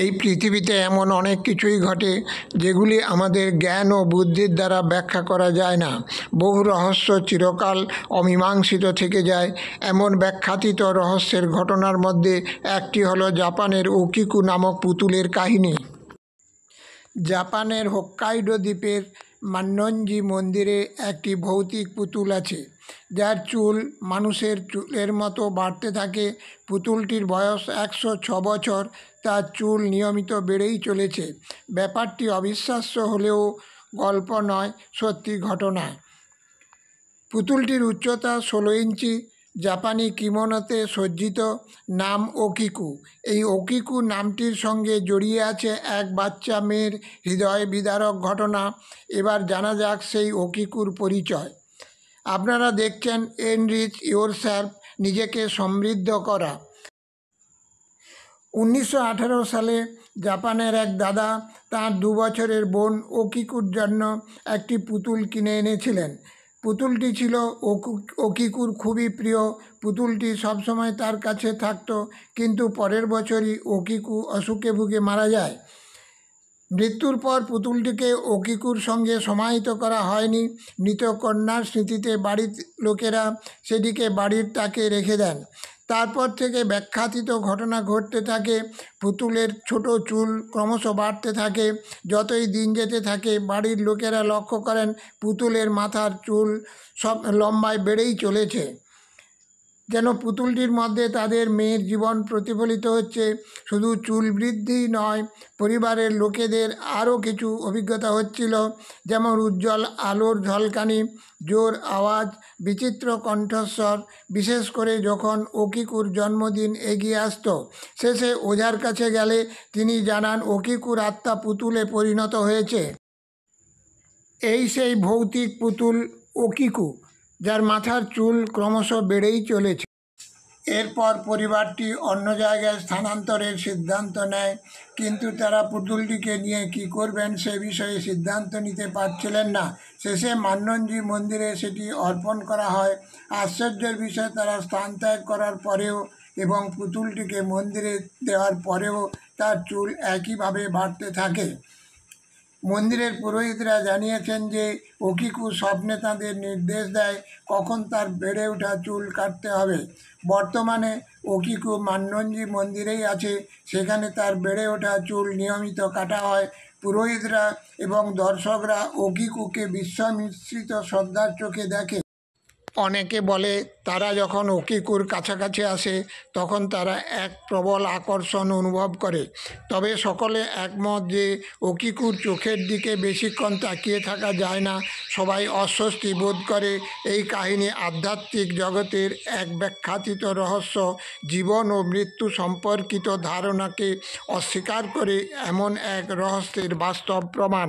এই পৃথিবীতে এমন অনেক কিছুই ঘটে যেগুলি আমাদের জ্ঞান ও বুদ্ধির দ্বারা ব্যাখ্যা করা যায় না বহু রহস্য চিরকাল অমীমাংসিত থেকে যায় এমন ব্যাখ্যাতীত রহস্যের ঘটনার মধ্যে একটি হলো জাপানের ওকিকু নামক পুতুলের কাহিনী জাপানের হোক্কাইডো দ্বীপের মান্নঞ্জি মন্দিরে একটি ভৌতিক পুতুল আছে যার চুল মানুষের চুলের মতো বাড়তে থাকে পুতুলটির বয়স একশো ছ বছর তার চুল নিয়মিত বেড়েই চলেছে ব্যাপারটি অবিশ্বাস্য হলেও গল্প নয় সত্যি ঘটনা পুতুলটির উচ্চতা ষোলো ইঞ্চি জাপানি কিমোনোতে সজ্জিত নাম ওকিকু এই ওকিকু নামটির সঙ্গে জড়িয়ে আছে এক বাচ্চা মেয়ের হৃদয় বিদারক ঘটনা এবার জানা যাক সেই ওকিকুর পরিচয় আপনারা দেখছেন এনরিচ ইয়োর নিজেকে সমৃদ্ধ করা উনিশশো সালে জাপানের এক দাদা তাঁর বছরের বোন ওকিকুর জন্য একটি পুতুল কিনে এনেছিলেন পুতুলটি ছিল ওকিকুর খুবই প্রিয় পুতুলটি সবসময় তার কাছে থাকত কিন্তু পরের বছরই ওকিকু অসুখে ভুগে মারা যায় মৃত্যুর পর পুতুলটিকে ওকিকুর সঙ্গে সমাহিত করা হয়নি মৃত কন্যার স্মৃতিতে বাড়ির লোকেরা সেটিকে বাড়ির তাকে রেখে দেন তারপর থেকে ব্যাখ্যাতিত ঘটনা ঘটতে থাকে পুতুলের ছোট চুল ক্রমশ বাড়তে থাকে যতই দিন যেতে থাকে বাড়ির লোকেরা লক্ষ্য করেন পুতুলের মাথার চুল সব লম্বায় বেড়েই চলেছে যেন পুতুলটির মধ্যে তাদের মেয়ের জীবন প্রতিফলিত হচ্ছে শুধু চুল বৃদ্ধি নয় পরিবারের লোকেদের আরও কিছু অভিজ্ঞতা হচ্ছিল যেমন উজ্জ্বল আলোর ঝলকানি জোর আওয়াজ বিচিত্র কণ্ঠস্বর বিশেষ করে যখন ওকিকুর জন্মদিন এগিয়ে আসত শেষে ওঝার কাছে গেলে তিনি জানান ওকিকুর আত্মা পুতুলে পরিণত হয়েছে এই সেই ভৌতিক পুতুল ওকিকু যার মাথার চুল ক্রমশ বেড়েই চলেছে এরপর পরিবারটি অন্য জায়গায় স্থানান্তরের সিদ্ধান্ত নেয় কিন্তু তারা পুতুলটিকে নিয়ে কি করবেন সে বিষয়ে সিদ্ধান্ত নিতে পারছিলেন না শেষে মান্যঞ্জি মন্দিরে সেটি অর্পণ করা হয় আশ্চর্যের বিষয়ে তারা স্থান ত্যাগ করার পরেও এবং পুতুলটিকে মন্দিরে দেওয়ার পরেও তার চুল একইভাবে বাড়তে থাকে মন্দিরের পুরোহিতরা জানিয়েছেন যে ওকিকু স্বপ্নে তাঁদের নির্দেশ দেয় কখন তার বেড়ে ওঠা চুল কাটতে হবে বর্তমানে ওকিকু মান্যঞ্জি মন্দিরেই আছে সেখানে তার বেড়ে ওঠা চুল নিয়মিত কাটা হয় পুরোহিতরা এবং দর্শকরা ওকিকুকে বিশ্বমিশ্রিত শ্রদ্ধার চোখে দেখে অনেকে বলে তারা যখন অকিকুর কাছাকাছি আসে তখন তারা এক প্রবল আকর্ষণ অনুভব করে তবে সকলে একমত যে অকিকুর চোখের দিকে বেশিক্ষণ তাকিয়ে থাকা যায় না সবাই অস্বস্তি বোধ করে এই কাহিনী আধ্যাত্মিক জগতের এক ব্যাখ্যাতিত রহস্য জীবন ও মৃত্যু সম্পর্কিত ধারণাকে অস্বীকার করে এমন এক রহস্যের বাস্তব প্রমাণ